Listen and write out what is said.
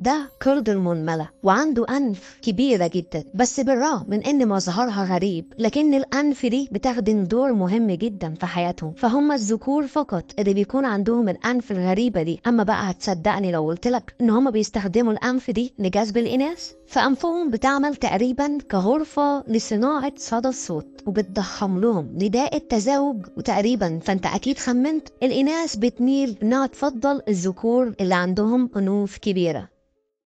ده قرد منملة وعنده أنف كبيرة جدا بس بالرغم من إن مظهرها غريب لكن الأنف دي بتخدم دور مهم جدا في حياتهم فهم الذكور فقط اللي بيكون عندهم الأنف الغريبة دي أما بقى هتصدقني لو قلتلك إن هم بيستخدموا الأنف دي لجذب الإناث فأنفهم بتعمل تقريبا كغرفة لصناعة صدى الصوت وبتضخم لهم نداء التزاوج وتقريبا فأنت أكيد خمنت الإناث بتميل إنها تفضل الذكور اللي عندهم أنوف كبيرة